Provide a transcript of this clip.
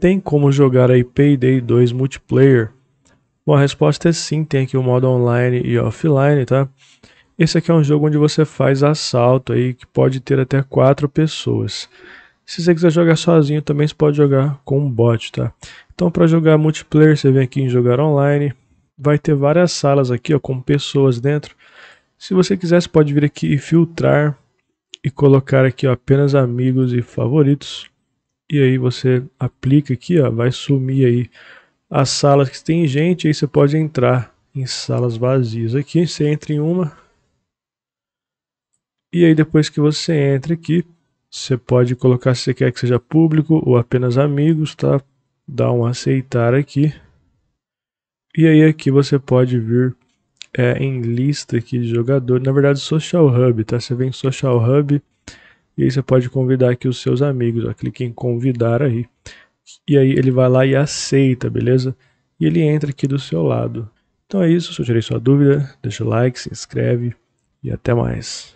Tem como jogar aí Payday 2 multiplayer? Bom, a resposta é sim, tem aqui o modo online e offline, tá? Esse aqui é um jogo onde você faz assalto aí, que pode ter até quatro pessoas. Se você quiser jogar sozinho também, você pode jogar com um bot, tá? Então para jogar multiplayer, você vem aqui em jogar online. Vai ter várias salas aqui, ó, com pessoas dentro. Se você quiser, você pode vir aqui e filtrar e colocar aqui ó, apenas amigos e favoritos e aí você aplica aqui, ó, vai sumir aí as salas que tem gente, aí você pode entrar em salas vazias aqui, você entra em uma, e aí depois que você entra aqui, você pode colocar se você quer que seja público ou apenas amigos, tá? Dá um aceitar aqui. E aí aqui você pode vir é, em lista aqui de jogador, na verdade Social Hub, tá? Você vem Social Hub, e aí você pode convidar aqui os seus amigos. Ó. Clique em convidar aí. E aí ele vai lá e aceita, beleza? E ele entra aqui do seu lado. Então é isso. Se eu tirei sua dúvida, deixa o like, se inscreve e até mais.